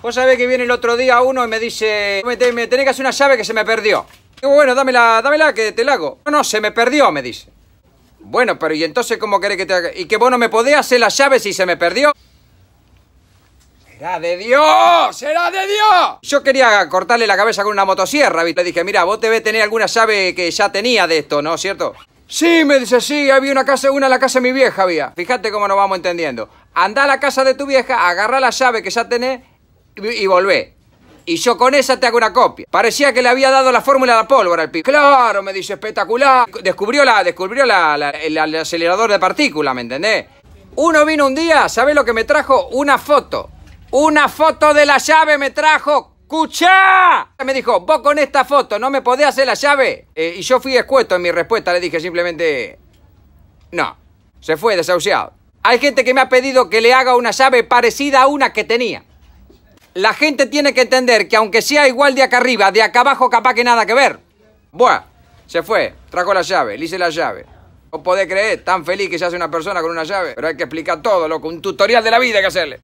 Vos sabés que viene el otro día uno y me dice, me, tenés que hacer una llave que se me perdió. Digo, bueno, dámela, dámela que te la hago. No, no, se me perdió, me dice. Bueno, pero ¿y entonces cómo querés que te haga? ¿Y que vos no me podés hacer la llave si se me perdió? ¡Será de Dios! ¡Será de Dios! Yo quería cortarle la cabeza con una motosierra, ¿viste? te dije, mira, vos debes tener alguna llave que ya tenía de esto, ¿no? es ¿Cierto? Sí, me dice, sí, había una casa, una en la casa de mi vieja había. Fíjate cómo nos vamos entendiendo. Anda a la casa de tu vieja, agarra la llave que ya tenés y volvé. Y yo con esa te hago una copia. Parecía que le había dado la fórmula de la pólvora al pico. Claro, me dice, espectacular. Descubrió la, descubrió el, acelerador de partículas, ¿me entendés? Uno vino un día, ¿sabés lo que me trajo? Una foto. Una foto de la llave me trajo. ¡Cuchá! Me dijo, vos con esta foto no me podés hacer la llave. Eh, y yo fui escueto en mi respuesta, le dije simplemente, no, se fue desahuciado. Hay gente que me ha pedido que le haga una llave parecida a una que tenía la gente tiene que entender que aunque sea igual de acá arriba, de acá abajo capaz que nada que ver. Buah, se fue, trajo la llave, le hice la llave. No podés creer, tan feliz que se hace una persona con una llave, pero hay que explicar todo, loco, un tutorial de la vida hay que hacerle.